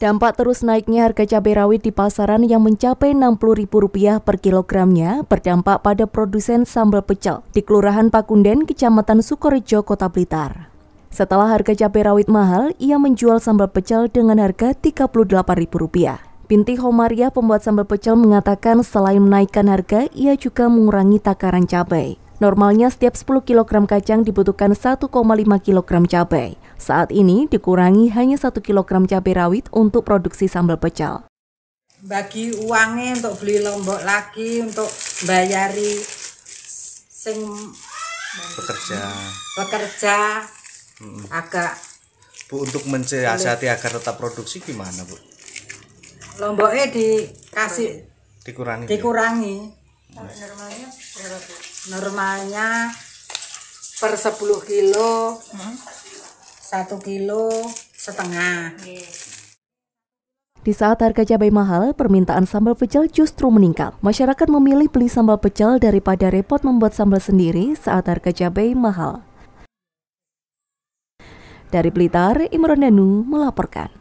Dampak terus naiknya harga cabai rawit di pasaran yang mencapai Rp60.000 per kilogramnya berdampak pada produsen sambal pecel di Kelurahan Pakunden, Kecamatan Sukorejo, Kota Blitar. Setelah harga cabai rawit mahal, ia menjual sambal pecel dengan harga Rp38.000. Binti Homaria, pembuat sambal pecel mengatakan selain menaikkan harga, ia juga mengurangi takaran cabai. Normalnya setiap 10 kg kacang dibutuhkan 1,5 kg cabai. Saat ini dikurangi hanya 1 kg cabai rawit untuk produksi sambal pecel. Bagi uangnya untuk beli lombok lagi, untuk bayari sing pekerja pekerja hmm. agak Bu untuk mencari agar tetap produksi gimana Bu? Lomboknya dikasih dikurangi dikurangi iya. normalnya normalnya per 10 kilo hmm satu kilo setengah. Di saat harga cabai mahal, permintaan sambal pecel justru meningkat. Masyarakat memilih beli sambal pecel daripada repot membuat sambal sendiri saat harga cabai mahal. Dari Blitar, Imron Danu melaporkan.